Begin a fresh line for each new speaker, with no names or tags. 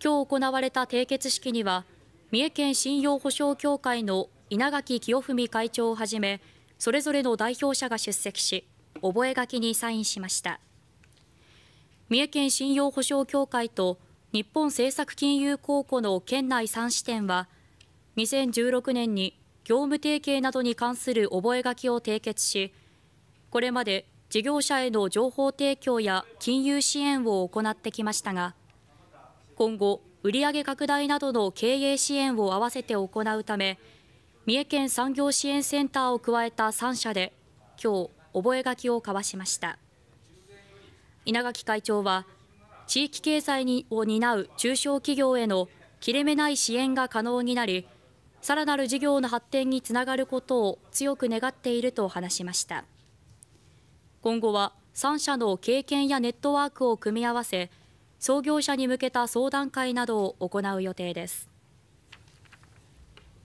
今日行われた締結式には三重県信用保証協会の稲垣清文会長をはじめそれぞれの代表者が出席し覚書にサインしました三重県信用保証協会と日本政策金融公庫の県内3支店は2016年に業務提携などに関する覚書を締結しこれまで事業者への情報提供や金融支援を行ってきましたが今後、売上拡大などの経営支援を合わせて行うため、三重県産業支援センターを加えた3社で、今日覚書を交わしました。稲垣会長は、地域経済にを担う中小企業への切れ目ない支援が可能になり、さらなる事業の発展につながることを強く願っていると話しました。今後は3社の経験やネットワークを組み合わせ、創業者に向けた相談会などを行う予定です